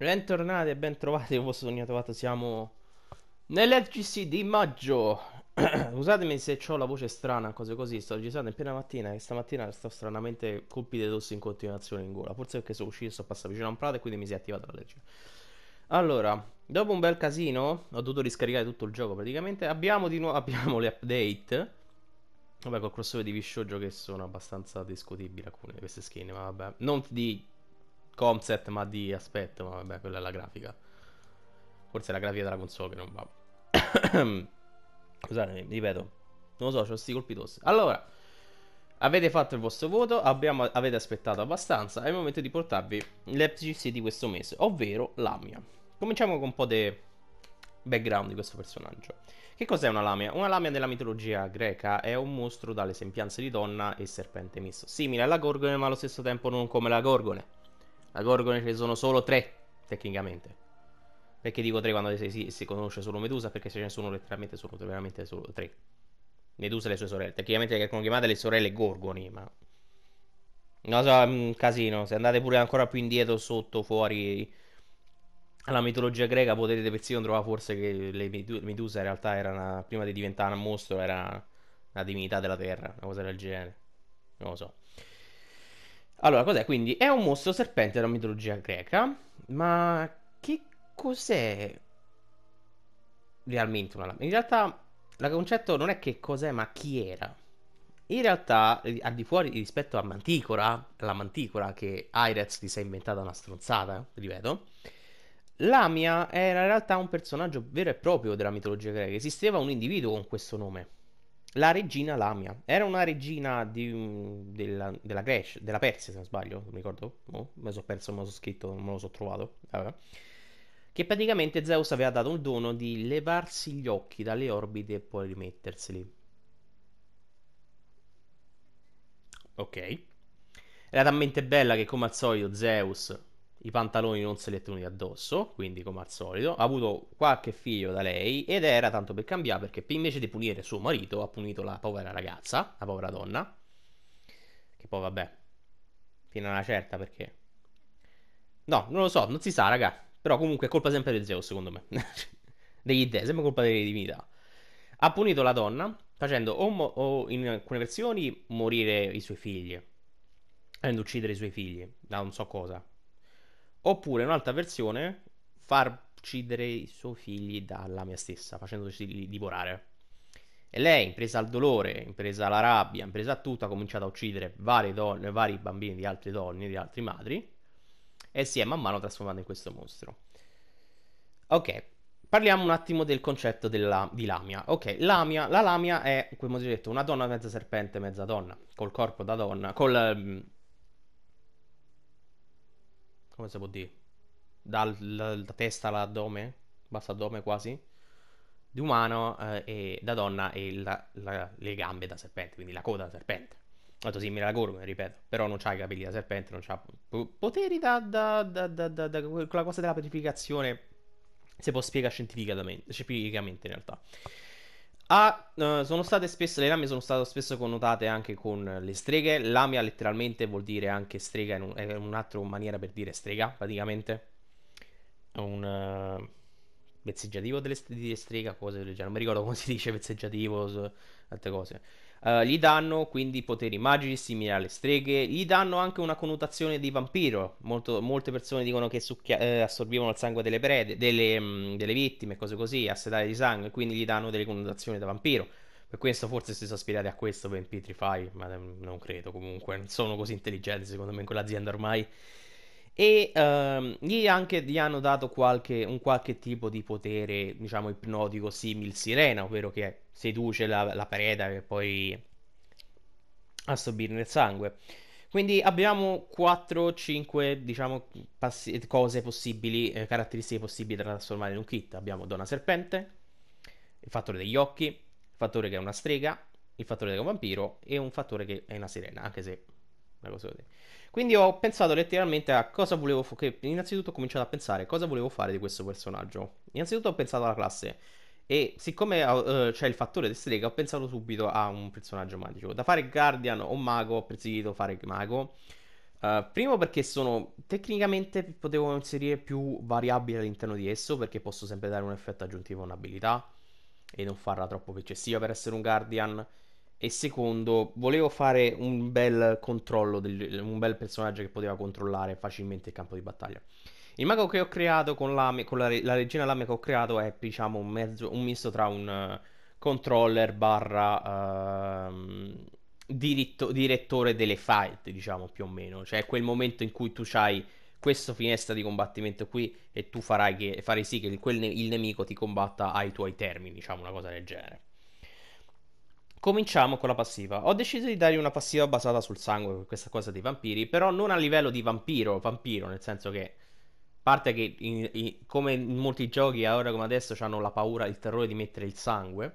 Bentornati e bentrovati con vostro sognato fatto. Siamo nell'FGC di maggio. Scusatemi se ho la voce strana, cose così. Sto registrando in piena mattina e stamattina sto stranamente colpi di tosse in continuazione in gola. Forse perché sono uscito e sono passato vicino a un prato e quindi mi si è attivata la legge. Allora, dopo un bel casino, ho dovuto riscaricare tutto il gioco praticamente. Abbiamo di nuovo abbiamo le update. Vabbè, col crossover di Vishoujo che sono abbastanza discutibili alcune di queste skin, ma vabbè. Non di Comset, ma di aspetto, ma vabbè, quella è la grafica. Forse è la grafica della console che non va. Scusatemi, ripeto. Non lo so, ho sti colpi tosse. Allora, avete fatto il vostro voto, abbiamo, avete aspettato abbastanza, è il momento di portarvi le di questo mese, ovvero Lamia. Cominciamo con un po' di background di questo personaggio. Che cos'è una lamia? Una lamia della mitologia greca è un mostro dalle sembianze di donna e serpente misto, simile alla gorgone ma allo stesso tempo non come la gorgone. La Gorgone ce ne sono solo tre, tecnicamente. Perché dico tre quando si, si, si conosce solo Medusa? Perché se ce ne sono letteralmente solo, veramente solo tre. Medusa e le sue sorelle. Tecnicamente vengono chiamate le sorelle Gorgoni, ma... Non so, è un casino. Se andate pure ancora più indietro, sotto, fuori... Alla mitologia greca potete persino trovare forse che Medusa in realtà era una... Prima di diventare un mostro era una divinità della terra, una cosa del genere. Non lo so. Allora, cos'è quindi? È un mostro serpente della mitologia greca, ma che cos'è realmente una lampada? In realtà, il concetto non è che cos'è, ma chi era. In realtà, al di fuori rispetto a Manticora, la Manticora che Airez ti si è inventata una stronzata, ripeto, Lamia era in realtà un personaggio vero e proprio della mitologia greca. Esisteva un individuo con questo nome la regina Lamia. Era una regina di, mm, della, della, Grecia, della Persia, se non sbaglio, non mi ricordo. No, boh, me lo so perso, me lo so scritto, non me lo so trovato. Vabbè. Che praticamente Zeus aveva dato un dono di levarsi gli occhi dalle orbite e poi rimetterseli. Ok. Era talmente bella che come al solito Zeus i pantaloni non se li è tenuti addosso, quindi come al solito, ha avuto qualche figlio da lei ed era tanto per cambiare perché invece di punire suo marito ha punito la povera ragazza, la povera donna, che poi vabbè, fino a una certa perché... No, non lo so, non si sa raga, però comunque è colpa sempre di Zeus secondo me, degli dei, sempre colpa delle divinità. Ha punito la donna facendo o, mo- o in alcune versioni morire i suoi figli, facendo uccidere i suoi figli da non so cosa Oppure un'altra versione, far uccidere i suoi figli dalla mia stessa, facendosi divorare. E lei, impresa al dolore, impresa alla rabbia, impresa a tutto, ha cominciato a uccidere vari, don- vari bambini di altre donne, di altre madri, e si è man mano trasformata in questo mostro. Ok, parliamo un attimo del concetto della, di Lamia. Ok, Lamia, la Lamia è, come ho detto, una donna mezza serpente, mezza donna, col corpo da donna, col mm, come si può dire? Dalla testa all'addome, basso addome quasi, di umano eh, e da donna e la, la, le gambe da serpente, quindi la coda da serpente. Molto simile alla Gorgon, ripeto, però non c'ha i capelli da serpente, non c'ha poteri da, da, da, da, da quella cosa della petrificazione, se può spiegare scientificamente, scientificamente in realtà. Ah, sono state spesso, le lame sono state spesso connotate anche con le streghe. Lamia letteralmente vuol dire anche strega, in un, è un'altra maniera per dire strega, praticamente. È un uh, vezzeggiativo delle, delle strega, cose del genere. Non mi ricordo come si dice vezzeggiativo, altre cose. Eh, gli danno quindi poteri magici simili alle streghe, gli danno anche una connotazione di vampiro. Molto, molte persone dicono che succhia- eh, assorbivano il sangue delle, prede, delle, mh, mm, delle vittime, cose così, assedare di sangue, quindi gli danno delle connotazioni da vampiro. Per questo forse si sono ispirati a questo per Petrify, ma mm, non credo comunque, non sono così intelligenti secondo me in quell'azienda ormai. E ehm, gli, anche, gli hanno dato qualche, un qualche tipo di potere, diciamo, ipnotico simil sirena, ovvero che seduce la, la preda per poi assorbirne il sangue. Quindi abbiamo 4-5 diciamo, passi- cose possibili, eh, caratteristiche possibili da trasformare in un kit. Abbiamo Donna Serpente, il fattore degli occhi, il fattore che è una strega, il fattore che è un vampiro e un fattore che è una sirena, anche se una cosa così. Quindi ho pensato letteralmente a cosa volevo fare. Innanzitutto ho cominciato a pensare cosa volevo fare di questo personaggio. Innanzitutto ho pensato alla classe. E siccome uh, c'è il fattore di strega, ho pensato subito a un personaggio magico. Da fare guardian o mago, ho preferito fare mago. Uh, primo perché sono tecnicamente potevo inserire più variabili all'interno di esso perché posso sempre dare un effetto aggiuntivo a un'abilità e non farla troppo eccessiva per essere un guardian. E secondo, volevo fare un bel controllo, del, un bel personaggio che poteva controllare facilmente il campo di battaglia. Il mago che ho creato con, lame, con la, la, regina lame che ho creato è, diciamo, un, mezzo, un misto tra un eh, controller barra uh, diritto, direttore delle fight, diciamo, più o meno. Cioè, quel momento in cui tu hai questa finestra di combattimento qui e tu farai, che, farai sì che quel, il nemico ti combatta ai tuoi termini, diciamo, una cosa del genere. Cominciamo con la passiva. Ho deciso di dargli una passiva basata sul sangue per questa cosa dei vampiri, però non a livello di vampiro, vampiro, nel senso che a parte che in, in, come in molti giochi ora come adesso hanno la paura, il terrore di mettere il sangue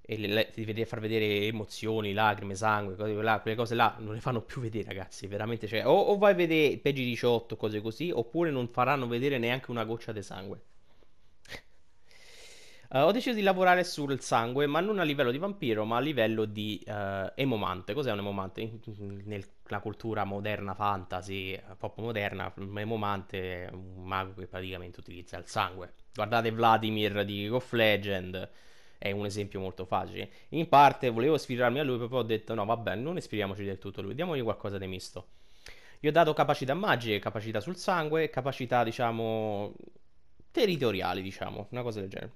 e le, le, di vedere, far vedere emozioni, lacrime, sangue, cose, là, quelle cose là non le fanno più vedere ragazzi, veramente cioè, o, o vai a vedere PG18, cose così, oppure non faranno vedere neanche una goccia di sangue. Uh, ho deciso di lavorare sul sangue, ma non a livello di vampiro, ma a livello di uh, emomante. Cos'è un emomante? nella cultura moderna fantasy, eh, pop moderna, un emomante è un mago che praticamente utilizza il sangue. Guardate Vladimir di League of Legend, è un esempio molto facile. In parte volevo ispirarmi a lui, però ho detto no, vabbè, non ispiriamoci del tutto a lui, diamogli qualcosa di misto. Gli ho dato capacità magiche, capacità sul sangue, capacità, diciamo, territoriali, diciamo, una cosa del genere.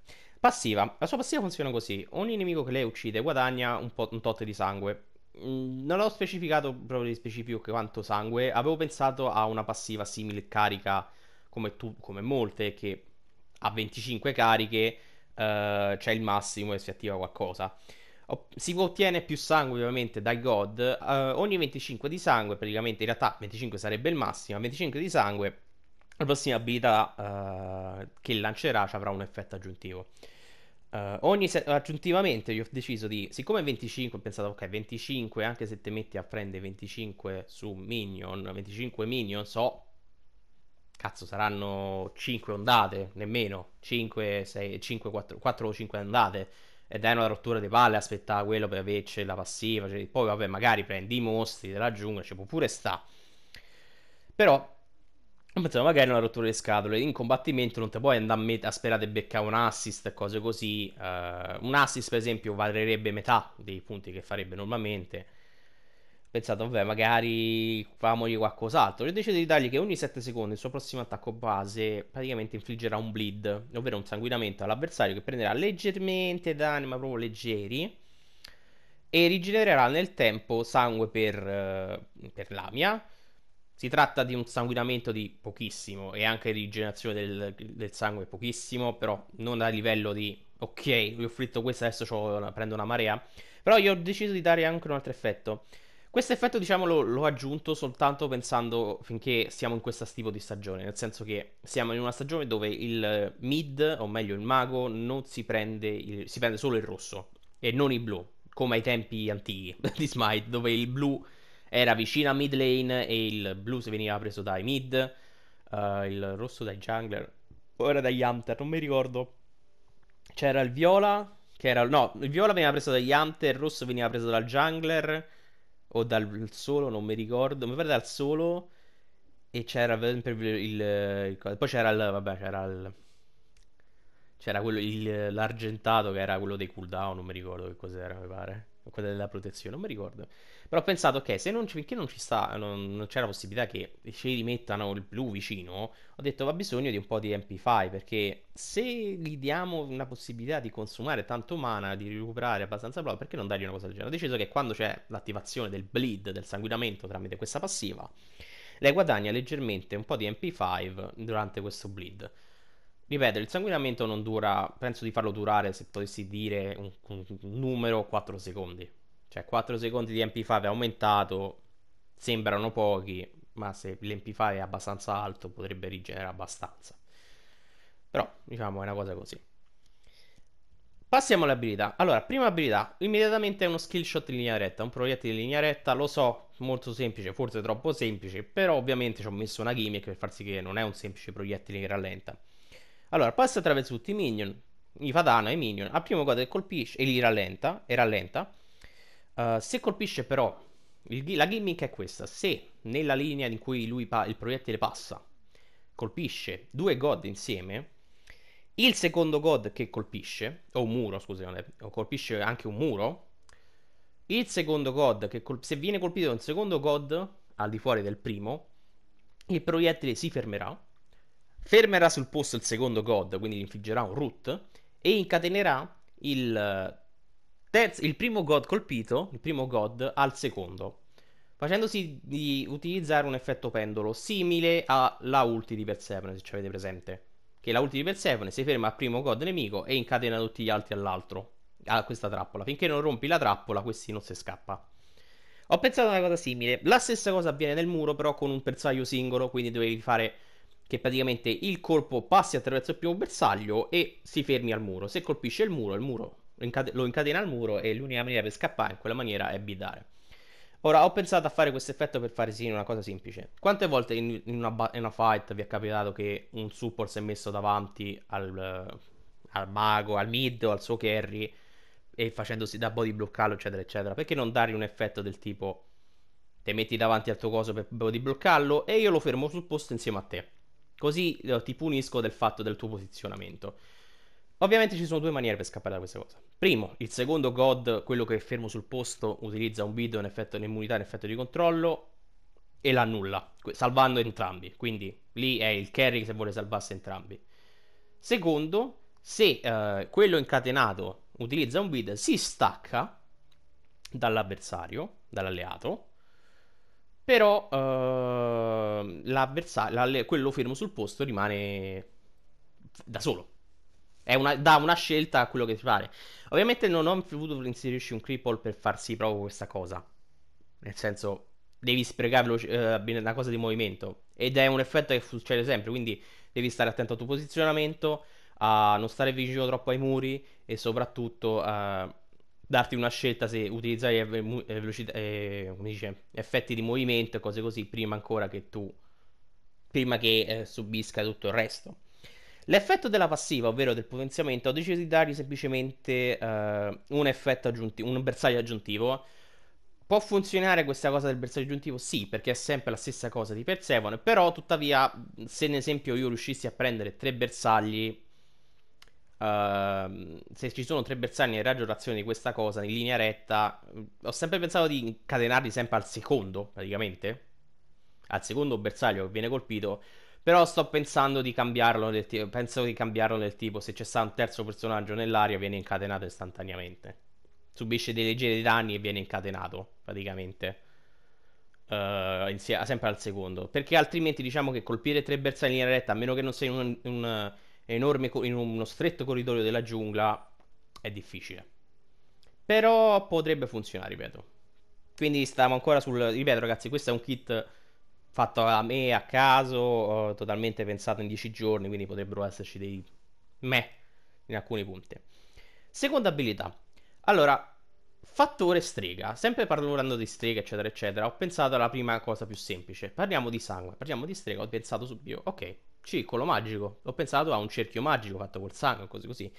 Passiva. La sua passiva funziona così. Ogni nemico che lei uccide guadagna un, po- un tot di sangue. Mm, non ho specificato proprio di specifico quanto sangue. Avevo pensato a una passiva simile carica come, tu- come molte che a 25 cariche uh, c'è il massimo e si attiva qualcosa. si ottiene più sangue ovviamente dai god. Uh, ogni 25 di sangue, praticamente in realtà 25 sarebbe il massimo, a 25 di sangue la prossima abilità uh, che lancerà avrà un effetto aggiuntivo. Uh, ogni se- aggiuntivamente io ho deciso di, siccome 25, ho pensato ok 25 anche se te metti a prendere 25 su Minion, 25 Minion so, cazzo saranno 5 ondate, nemmeno, 5, 6, 5, 4, 4 o 5 ondate ed è una rottura di palle aspettare quello per averci la passiva, cioè, poi vabbè magari prendi i mostri, te la giungla, cioè, pure sta. Però Pensavo magari una rottura di scatole. In combattimento non te puoi andare a, met- a sperare di beccare un assist e cose così. Uh, un assist, per esempio, varierebbe metà dei punti che farebbe normalmente. Pensate, vabbè, magari famogli qualcos'altro. ho deciso di dargli che ogni 7 secondi il suo prossimo attacco base praticamente infliggerà un bleed, ovvero un sanguinamento all'avversario che prenderà leggermente danni, ma proprio leggeri. E rigenererà nel tempo sangue per, uh, per l'amia si tratta di un sanguinamento di pochissimo e anche di rigenerazione del, del sangue pochissimo, però non a livello di ok, vi ho fritto questa, adesso prendo una marea. Però io ho deciso di dare anche un altro effetto. Questo effetto, diciamo, lo, l'ho aggiunto soltanto pensando finché siamo in questo tipo di stagione, nel senso che siamo in una stagione dove il mid, o meglio il mago, non si prende, il, si prende solo il rosso e non il blu, come ai tempi antichi di Smite, dove il blu era vicino a mid lane e il blues veniva preso dai mid, uh, il rosso dai jungler, o era dagli hunter, non mi ricordo. C'era il viola, che era... No, il viola veniva preso dagli hunter, il rosso veniva preso dal jungler o dal solo, non mi ricordo, mi pare dal solo. E c'era sempre esempio il, il, Poi c'era il... Vabbè, c'era il... C'era quello, il, l'argentato che era quello dei cooldown, non mi ricordo che cos'era, mi pare quella della protezione, non mi ricordo. Però ho pensato, ok, se non, perché non ci sta, non, non c'è la possibilità che ci rimettano il blu vicino, ho detto, va bisogno di un po' di MP5, perché se gli diamo una possibilità di consumare tanto mana, di recuperare abbastanza blood, perché non dargli una cosa del genere? Ho deciso che quando c'è l'attivazione del bleed, del sanguinamento tramite questa passiva, lei guadagna leggermente un po' di MP5 durante questo bleed. Ripeto, il sanguinamento non dura, penso di farlo durare, se potessi dire, un, un, numero 4 secondi. Cioè 4 secondi di MP5 è aumentato, sembrano pochi, ma se l'MP5 è abbastanza alto potrebbe rigenerare abbastanza. Però, diciamo, è una cosa così. Passiamo alle abilità. Allora, prima abilità, immediatamente è uno skill shot in linea retta, un proiettile in linea retta, lo so, molto semplice, forse troppo semplice, però ovviamente ci ho messo una gimmick per far sì che non è un semplice proiettile che rallenta allora, passa attraverso tutti i minion, gli fa danno ai minion, A primo quadro che colpisce e li rallenta, e rallenta. Uh, se colpisce però, il, la gimmick è questa, se nella linea in cui lui pa- il proiettile passa, colpisce due god insieme, il secondo god che colpisce, o un muro, scusate, o colpisce anche un muro, il secondo god che col- se viene colpito da un secondo god al di fuori del primo, il proiettile si fermerà Fermerà sul posto il secondo God, quindi gli infliggerà un root e incatenerà il, eh, terzo, il primo God colpito, il primo God al secondo, facendosi di utilizzare un effetto pendolo simile alla ulti di Persephone, se ci avete presente. Che la ulti di Persephone si ferma al primo God nemico e incatena tutti gli altri all'altro, a questa trappola. Finché non rompi la trappola, questi non si scappa. Ho pensato a una cosa simile. La stessa cosa avviene nel muro, però con un bersaglio singolo, quindi dovevi fare che praticamente il colpo passi attraverso il primo bersaglio e si fermi al muro. Se colpisce il muro, il muro lo incatena al muro e l'unica maniera per scappare in quella maniera è bidare. Ora, ho pensato a fare questo effetto per fare sì una cosa semplice. Quante volte in, in, una, in, una, fight vi è capitato che un support si è messo davanti al, al mago, al mid o al suo carry e facendosi da body bloccarlo, eccetera, eccetera? Perché non dargli un effetto del tipo te metti davanti al tuo coso per body bloccarlo e io lo fermo sul posto insieme a te? Così eh, ti punisco del fatto del tuo posizionamento. Ovviamente ci sono due maniere per scappare da questa cosa. Primo, il secondo god, quello che è fermo sul posto, utilizza un video in effetto di un'immunità in effetto di controllo e l'annulla, salvando entrambi. Quindi lì è il carry se vuole salvarsi entrambi. Secondo, se eh, quello incatenato utilizza un bid, si stacca dall'avversario, dall'alleato, però uh, ehm, l'avversario, quello fermo sul posto rimane da solo. È una, dà una scelta a quello che ti pare. Ovviamente non ho voluto inserirci un cripple per farsi proprio questa cosa. Nel senso, devi sprecarlo eh, una cosa di movimento. Ed è un effetto che succede sempre, quindi devi stare attento al tuo posizionamento, a non stare vicino troppo ai muri e soprattutto... a eh, darti una scelta se utilizzare eh, velocità, eh, dice, effetti di movimento e cose così prima ancora che tu prima che eh, subisca tutto il resto. L'effetto della passiva, ovvero del potenziamento, ho deciso di dargli semplicemente eh, un effetto aggiuntivo, un bersaglio aggiuntivo. Può funzionare questa cosa del bersaglio aggiuntivo? Sì, perché è sempre la stessa cosa di Persephone, però tuttavia se ad esempio io riuscissi a prendere tre bersagli Uh, se ci sono tre bersagli in raggio d'azione di questa cosa in linea retta, ho sempre pensato di incatenarli sempre al secondo, praticamente, al secondo bersaglio che viene colpito. Però sto pensando di cambiarlo nel tipo, penso di cambiarlo del tipo, se c'è stato un terzo personaggio nell'aria viene incatenato istantaneamente. Subisce dei leggeri danni e viene incatenato, praticamente. Uh, ehm, insieme, sempre al secondo. Perché altrimenti diciamo che colpire tre bersagli in linea retta, a meno che non sei un, un enorme co- in uno stretto corridoio della giungla è difficile. Però potrebbe funzionare, ripeto. Quindi stiamo ancora sul... Ripeto ragazzi, questo è un kit fatto a me a caso, eh, totalmente pensato in 10 giorni, quindi potrebbero esserci dei me in alcuni punti. Seconda abilità. Allora, fattore strega. Sempre parlando di strega, eccetera, eccetera, ho pensato alla prima cosa più semplice. Parliamo di sangue, parliamo di strega, ho pensato subito, ok, circolo magico. Ho pensato a un cerchio magico fatto col sangue, cose così.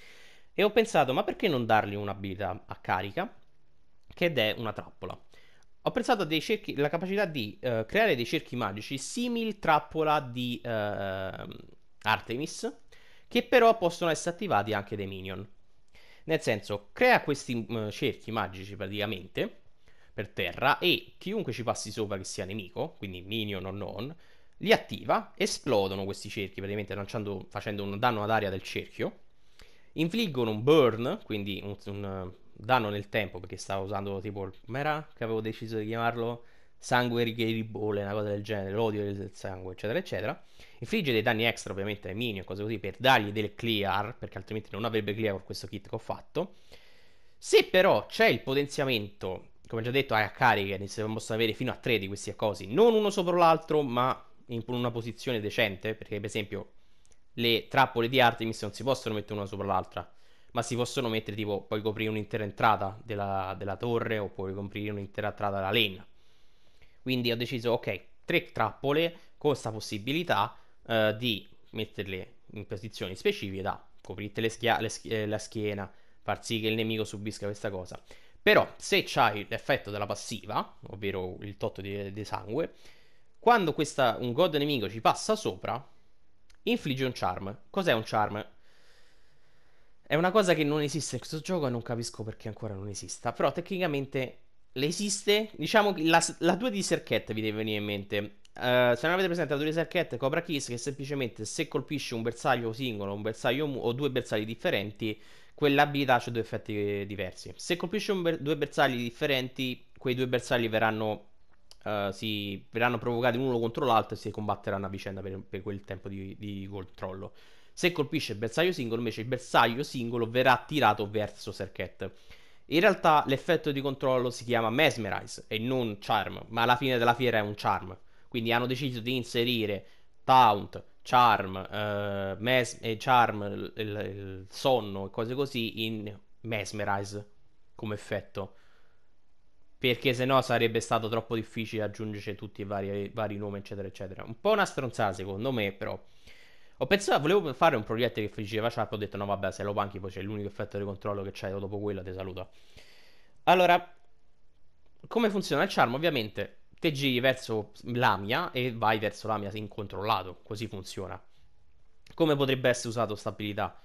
E ho pensato, ma perché non dargli un'abilità a carica? Che è una trappola. Ho pensato alla capacità di uh, creare dei cerchi magici simili trappola di uh, Artemis, che però possono essere attivati anche dai minion. Nel senso, crea questi uh, cerchi magici praticamente per terra e chiunque ci passi sopra che sia nemico, quindi minion o non, li attiva, esplodono questi cerchi, praticamente lanciando, facendo un danno ad aria del cerchio, infliggono un burn, quindi un, un eh, danno nel tempo, perché stavo usando tipo, com'era che avevo deciso di chiamarlo? Sangue righeribole, una cosa del genere, l'odio del sangue, eccetera, eccetera. Infligge dei danni extra ovviamente ai minion, cose così, per dargli delle clear, perché altrimenti non avrebbe clear con questo kit che ho fatto. Se però c'è il potenziamento, come già detto, hai a cariche, ne possiamo avere fino a 3 di questi accosi, non uno sopra l'altro, ma in una posizione decente, perché per esempio le trappole di Artemis non si possono mettere una sopra l'altra, ma si possono mettere tipo, puoi coprire un'intera entrata della, della torre o puoi coprire un'intera entrata della lane. Quindi ho deciso, ok, tre trappole con questa possibilità eh, di metterle in posizioni specifiche da coprire le schia- le sch- eh, la schiena, far sì che il nemico subisca questa cosa. Però se c'hai l'effetto della passiva, ovvero il totto di, di sangue, quando questa, un god nemico ci passa sopra, infligge un charm. Cos'è un charm? È una cosa che non esiste in questo gioco e non capisco perché ancora non esista. Però tecnicamente l'esiste. Diciamo che la, la 2 di Serchette vi deve venire in mente. Uh, se non avete presente la 2 di Serchette, Cobra Kiss, che semplicemente se colpisce un bersaglio singolo un bersaglio mu- o due bersagli differenti, quell'abilità ha due effetti diversi. Se colpisce ber- due bersagli differenti, quei due bersagli verranno eh, si verranno provocati l'uno contro l'altro e si combatteranno a vicenda per, per quel tempo di, di controllo. Se colpisce il bersaglio singolo, invece il bersaglio singolo verrà tirato verso Serket. In realtà l'effetto di controllo si chiama Mesmerize e non Charm, ma alla fine della fiera è un Charm. Quindi hanno deciso di inserire Taunt, Charm, eh, mes- eh, Charm, il, il, sonno e cose così in Mesmerize come effetto perché se no sarebbe stato troppo difficile aggiungere tutti i vari, vari, nomi, eccetera, eccetera. Un po' una stronzata, secondo me, però. Ho pensato, volevo fare un proiettile che faceva Sharp, ho detto no vabbè, se lo banchi poi c'è l'unico effetto di controllo che c'è, dopo quello ti saluto. Allora, come funziona il charm? Ovviamente te giri verso l'AMIA e vai verso l'AMIA incontrollato, così funziona. Come potrebbe essere usato stabilità?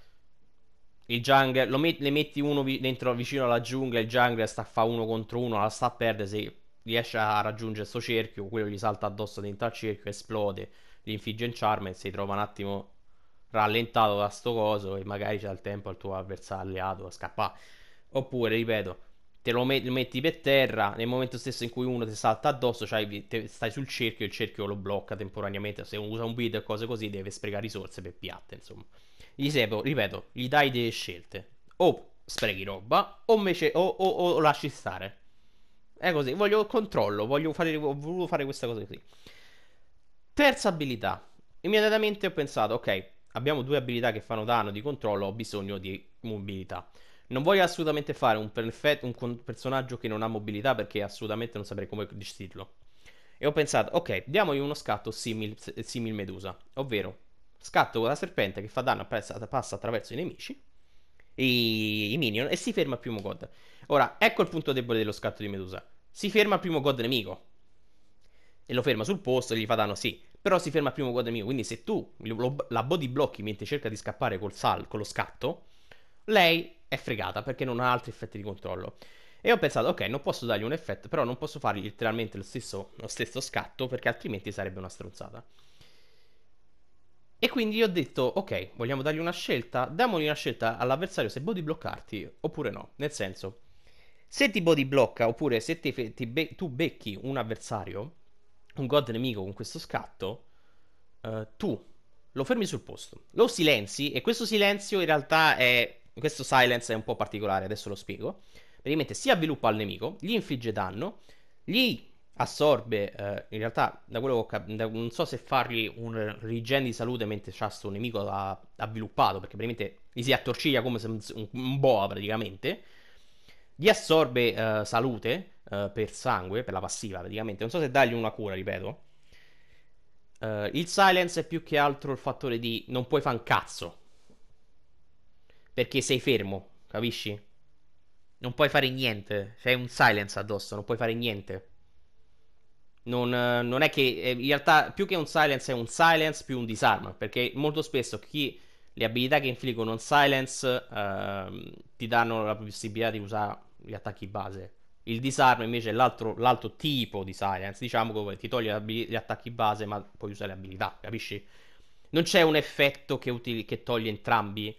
il jungle lo met- le metti uno vi- dentro vicino alla giungla, il jungle sta a fa uno contro uno, la sta a perdere, se riesce a raggiungere sto cerchio, quello gli salta addosso dentro al cerchio, esplode, gli infligge in charm e si trova un attimo rallentato da sto coso e magari c'è il tempo al tuo avversario alleato a scappare. Oppure, ripeto, te lo, met- lo, metti per terra, nel momento stesso in cui uno ti salta addosso, cioè te- stai sul cerchio e il cerchio lo blocca temporaneamente, se usa un bid o cose così deve sprecare risorse per piatta insomma. Gli sepo, ripeto, gli dai delle scelte, o sprechi roba, o, invece, o, o, o lasci stare. È così, voglio controllo, voglio fare, ho voluto fare questa cosa così. Terza abilità. Immediatamente ho pensato, ok, abbiamo due abilità che fanno danno di controllo, ho bisogno di mobilità. Non voglio assolutamente fare un, perfetto, un con- personaggio che non ha mobilità perché assolutamente non saprei come gestirlo. E ho pensato, ok, diamogli uno scatto simil, simil Medusa, ovvero scatto con la serpente che fa danno, passa attraverso i nemici, i, i minion, e si ferma al primo god. Ora, ecco il punto debole dello scatto di Medusa. Si ferma al primo god nemico. E lo ferma sul posto, e gli fa danno, sì, però si ferma al primo god nemico. Quindi se tu lo, la body blocchi mentre cerca di scappare col sal, con lo scatto, lei è fregata perché non ha altri effetti di controllo. E ho pensato, ok, non posso dargli un effetto, però non posso fargli letteralmente lo stesso, lo stesso scatto perché altrimenti sarebbe una stronzata. E quindi ho detto, ok, vogliamo dargli una scelta, damogli una scelta all'avversario se body bloccarti oppure no. Nel senso, se ti body blocca oppure se ti, ti be- tu becchi un avversario, un god nemico con questo scatto, eh, tu lo fermi sul posto, lo silenzi e questo silenzio in realtà è questo silence è un po' particolare, adesso lo spiego. Praticamente si avviluppa al nemico, gli infligge danno, gli assorbe, eh, in realtà da quello che ho capito, non so se fargli un regen di salute mentre c'ha sto nemico avviluppato, perché praticamente gli si attorciglia come se un, un boa praticamente, gli assorbe eh, salute eh, per sangue, per la passiva praticamente, non so se dargli una cura, ripeto. Eh, il silence è più che altro il fattore di non puoi fare un cazzo, perché sei fermo, capisci? Non puoi fare niente. C'è un silence addosso, non puoi fare niente. Non, eh, non, è che eh, in realtà più che un silence è un silence più un disarm perché molto spesso chi le abilità che infliggono un silence ehm, ti danno la possibilità di usare gli attacchi base il disarm invece è l'altro, l'altro tipo di silence diciamo che ti toglie gli attacchi base ma puoi usare le abilità capisci non c'è un effetto che, utili- che toglie entrambi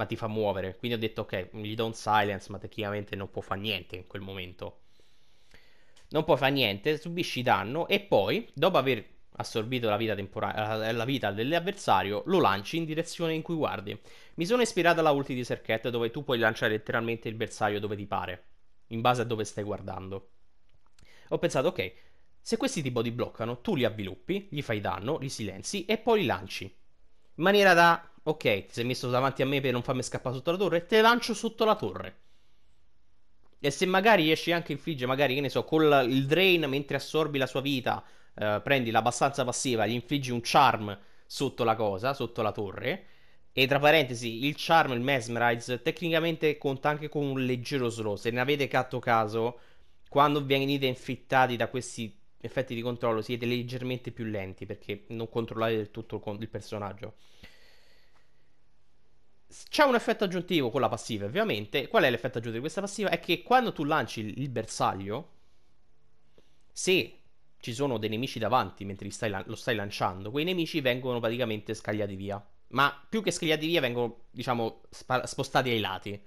ma ti fa muovere. Quindi ho detto ok, gli do un silence, ma tecnicamente non può fare niente in quel momento. Non può fare niente, subisci danno e poi, dopo aver assorbito la vita, tempora- eh, la vita dell'avversario, lo lanci in direzione in cui guardi. Mi sono ispirato alla ulti di Serket dove tu puoi lanciare letteralmente il bersaglio dove ti pare, in base a dove stai guardando. Ho pensato, ok, se questi tipo ti bloccano, tu li avviluppi, gli fai danno, li silenzi e poi li lanci. In maniera da, ok, ti sei messo davanti a me per non farmi scappare sotto la torre, te lancio sotto la torre. E se magari riesci anche a infliggere, magari, che ne so, con il drain mentre assorbi la sua vita, eh, prendi l'abbastanza passiva, gli infliggi un charm sotto la cosa, sotto la torre. E tra parentesi, il charm, il mesmerize, tecnicamente conta anche con un leggero slow. Se ne avete catto caso, quando venite infittati da questi effetti di controllo siete leggermente più lenti perché non controllate del tutto il, il personaggio. C'è un effetto aggiuntivo con la passiva, ovviamente. Qual è l'effetto aggiuntivo di questa passiva? È che quando tu lanci il bersaglio, se ci sono dei nemici davanti mentre stai, lo stai lanciando, quei nemici vengono praticamente scagliati via. Ma più che scagliati via, vengono, diciamo, spa- spostati ai lati.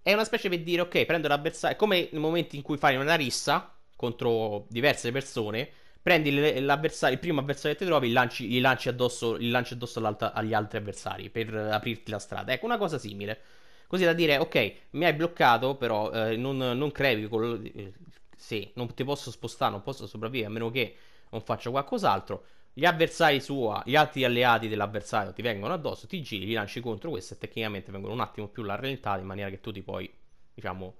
È una specie per dire, ok, prendo la bersaglio. È come nel momento in cui fai una rissa, contro diverse persone, prendi il primo avversario che ti trovi, lanci, gli lanci addosso, gli lanci addosso agli altri avversari per aprirti la strada. Ecco, una cosa simile. Così da dire, ok, mi hai bloccato, però eh, non, non crevi col... Eh, sì, non ti posso spostare, non posso sopravvivere, a meno che non faccia qualcos'altro. Gli avversari sua, gli altri alleati dell'avversario ti vengono addosso, ti giri, li lanci contro questo e tecnicamente vengono un attimo più rallentati in maniera che tu ti puoi, diciamo...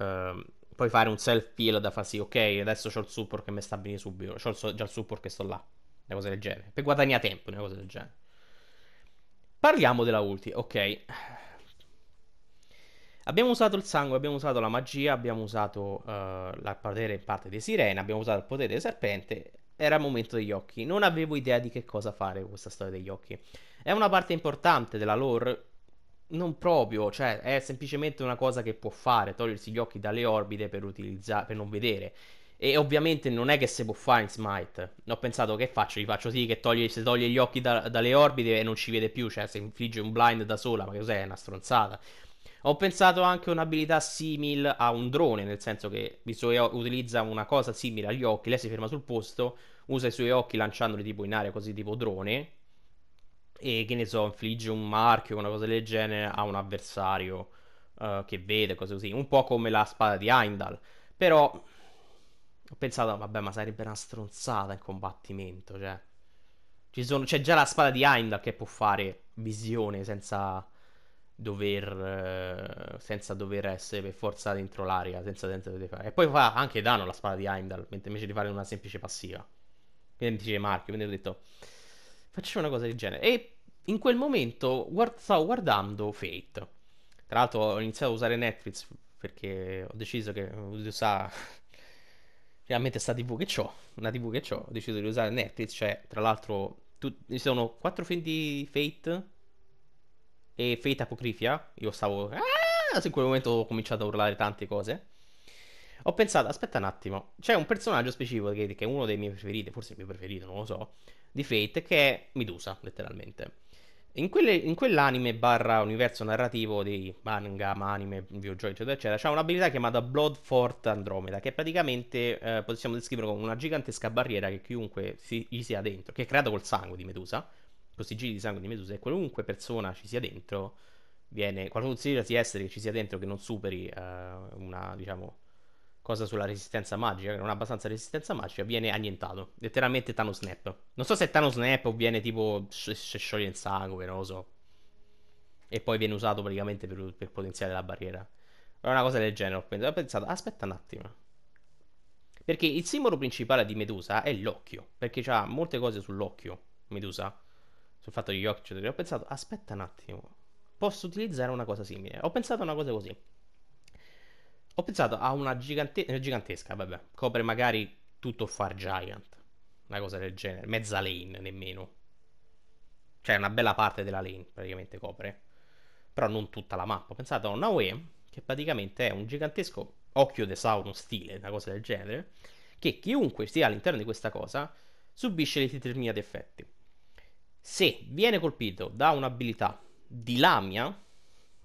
Ehm, puoi fare un self heal da far sì, ok, adesso ho il support che mi sta bene subito, ho già il support che sto là, una cosa del genere, per guadagnare tempo, una cosa del genere. Parliamo della ulti, ok. Abbiamo usato il sangue, abbiamo usato la magia, abbiamo usato uh, eh, il potere in parte di Sirena, abbiamo usato il potere del serpente, era il momento degli occhi. Non avevo idea di che cosa fare con questa storia degli occhi. È una parte importante della lore non proprio, cioè è semplicemente una cosa che può fare, togliersi gli occhi dalle orbite per, utilizza- per non vedere. E ovviamente non è che se può fare in Smite. Ho pensato che faccio? Gli faccio sì che toglie, si toglie gli occhi da, dalle orbite e non ci vede più, cioè se infligge un blind da sola, ma cos'è? È una stronzata. Ho pensato anche un'abilità simile a un drone, nel senso che visto che utilizza una cosa simile agli occhi, lei si ferma sul posto, usa i suoi occhi lanciandoli tipo in aria così tipo drone, e che ne so, infligge un marchio, o una cosa del genere a un avversario uh, che vede, cose così, un po' come la spada di Heimdall. Però ho pensato, vabbè, ma sarebbe una stronzata in combattimento, cioè. Sono, c'è già la spada di Heimdall che può fare visione senza dover, eh, senza dover essere per forza dentro l'aria, senza, senza dover fare. E poi fa anche danno la spada di Heimdall, mentre invece di fare una semplice passiva. Quindi dice Marchio, quindi ho detto facciamo una cosa del genere. E in quel momento guard- stavo guardando Fate. Tra l'altro ho iniziato a usare Netflix perché ho deciso che di usare finalmente sta TV che ho, una TV che ho, ho deciso di usare Netflix, cioè tra l'altro tu, ci sono quattro film di Fate e Fate Apocrifia, io stavo ah! in quel momento ho cominciato a urlare tante cose. Ho pensato, aspetta un attimo, c'è un personaggio specifico che, che è uno dei miei preferiti, forse il mio preferito, non lo so, di Fate che è Medusa, letteralmente. In, quelle, in, quell'anime barra universo narrativo di manga, anime, videogiochi, eccetera, eccetera, c'è un'abilità chiamata Blood Fort Andromeda, che praticamente eh, possiamo descrivere come una gigantesca barriera che chiunque si, gli sia dentro, che è creata col sangue di Medusa, con giri di sangue di Medusa, e qualunque persona ci sia dentro, viene, qualunque sia essere che ci sia dentro che non superi eh, una, diciamo, cosa sulla resistenza magica, che non ha abbastanza resistenza magica, viene annientato. Letteralmente Thanos Snap. Non so se è Thanos Snap o viene tipo se scioglie in sangue, non lo so. E poi viene usato praticamente per, per potenziare la barriera. Allora una cosa del genere, ho pensato, aspetta un attimo. Perché il simbolo principale di Medusa è l'occhio, perché ha molte cose sull'occhio, Medusa. Sul fatto degli occhi, ho pensato, aspetta un attimo, posso utilizzare una cosa simile. Ho pensato a una cosa così. Ho pensato a una gigante- eh, gigantesca, vabbè, copre magari tutto Far Giant, una cosa del genere, mezza lane nemmeno. Cioè una bella parte della lane praticamente copre, però non tutta la mappa. Ho pensato a una UE che praticamente è un gigantesco occhio de Sauron stile, una cosa del genere, che chiunque sia all'interno di questa cosa subisce dei determinati effetti. Se viene colpito da un'abilità di lamia,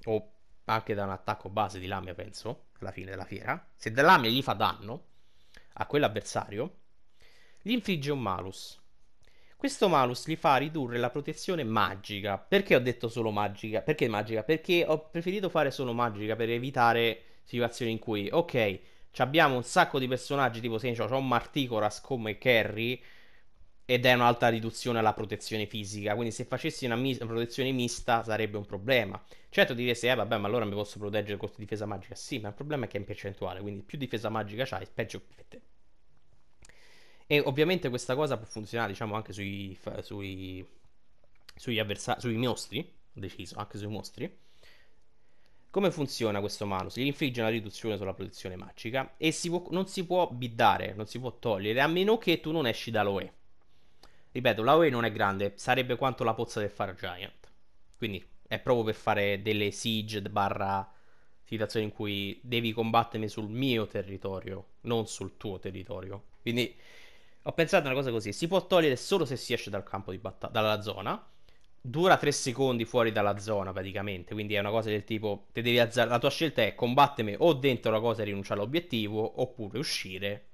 o anche da un attacco base di lamia penso, alla fine della fiera, se Dall'Amia gli fa danno a quell'avversario, gli infligge un malus. Questo malus gli fa ridurre la protezione magica. Perché ho detto solo magica? Perché magica? Perché ho preferito fare solo magica per evitare situazioni in cui, ok, abbiamo un sacco di personaggi tipo, se ho un Marticoras come Kerry ed è un'alta riduzione alla protezione fisica. Quindi, se facessi una, mis- una protezione mista sarebbe un problema. Certo, direi, eh, vabbè, ma allora mi posso proteggere con difesa magica? Sì, ma il problema è che è in percentuale. Quindi, più difesa magica c'hai, peggio per te. E ovviamente questa cosa può funzionare, diciamo, anche sui, sui, sui avversari, sui mostri. Ho deciso, anche sui mostri. Come funziona questo malus? Gli infligge una riduzione sulla protezione magica e si può, non si può biddare, non si può togliere, a meno che tu non esci dall'OE. Ripeto, la UE non è grande, sarebbe quanto la pozza del Far Giant. Quindi è proprio per fare delle siege barra situazioni in cui devi combattermi sul mio territorio, non sul tuo territorio. Quindi ho pensato a una cosa così, si può togliere solo se si esce dal campo di battaglia, dalla zona. Dura 3 secondi fuori dalla zona praticamente, quindi è una cosa del tipo, te devi alzare, la tua scelta è combattermi o dentro la cosa e rinunciare all'obiettivo, oppure uscire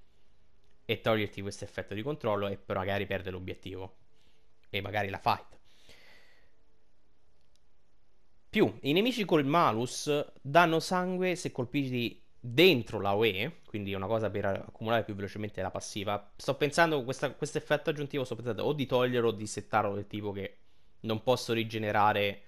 e toglierti questo effetto di controllo e però magari perde l'obiettivo e magari la fight. Più, i nemici col malus danno sangue se colpiti dentro la UE, quindi è una cosa per accumulare più velocemente la passiva. Sto pensando, questo effetto aggiuntivo, sto pensando o di toglierlo o di settarlo del tipo che non posso rigenerare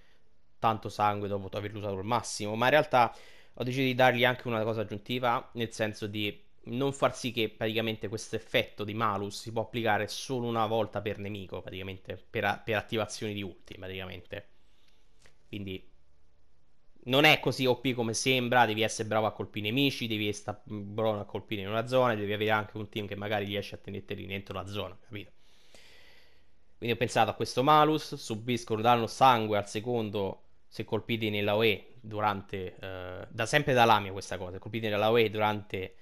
tanto sangue dopo averlo usato al massimo, ma in realtà ho deciso di dargli anche una cosa aggiuntiva, nel senso di non far sì che praticamente questo effetto di malus si può applicare solo una volta per nemico, praticamente per, a- per attivazioni di ulti, praticamente. Quindi non è così OP come sembra, devi essere bravo a colpire i nemici, devi essere bravo a colpire in una zona, devi avere anche un team che magari riesce a tenerti dentro la zona, capito? Quindi ho pensato a questo malus, subiscono danno sangue al secondo se colpiti nella OE durante... Eh, da sempre da Lamia questa cosa, colpiti nella OE durante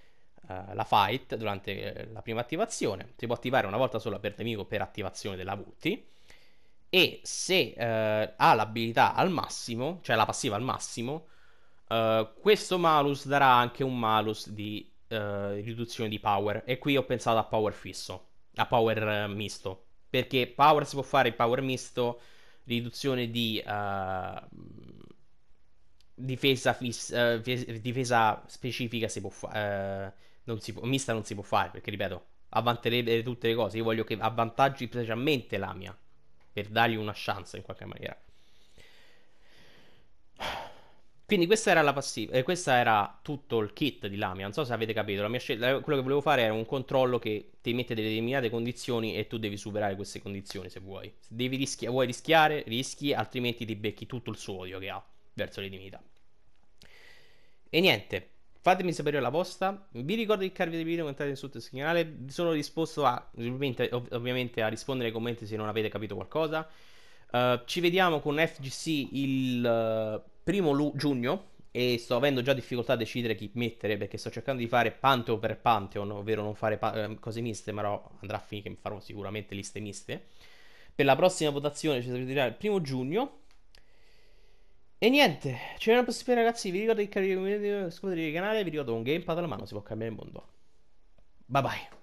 eh, la fight durante eh, la prima attivazione. Si può attivare una volta sola per nemico per attivazione della multi. E se uh, ha l'abilità al massimo, cioè la passiva al massimo, questo malus darà anche un malus di riduzione di power. E qui ho pensato a power fisso, a power misto. Perché power si può fare il power misto, riduzione di difesa, fis- uh, difesa specifica si può fare. Uh, non si può, mista non si può fare perché ripeto avvanterebbe tutte le cose io voglio che avvantaggi specialmente la mia per dargli una chance in qualche maniera quindi questa era la passiva eh, questa era tutto il kit di Lamia non so se avete capito la mia scelta eh, quello che volevo fare era un controllo che ti mette delle determinate condizioni e tu devi superare queste condizioni se vuoi se devi rischia- vuoi rischiare rischi altrimenti ti becchi tutto il suo odio che ha verso le divinità e niente Fatemi sapere la vostra. Vi ricordo di caricarvi dei video, commentate sotto il segnale. Sono disposto a, ovviamente, ov- ovviamente, a rispondere ai commenti se non avete capito qualcosa. Uh, ci vediamo con FGC il uh, primo lu- giugno. E sto avendo già difficoltà a decidere chi mettere perché sto cercando di fare Pantheon per Pantheon, ovvero non fare pa- eh, cose miste, ma andrà a finire che farò sicuramente liste miste. Per la prossima votazione ci sarà il primo giugno e niente, c'è una possibilità ragazzi, vi ricordo di caricare il canale, vi ricordo un gamepad alla mano, si può cambiare il mondo. Bye bye.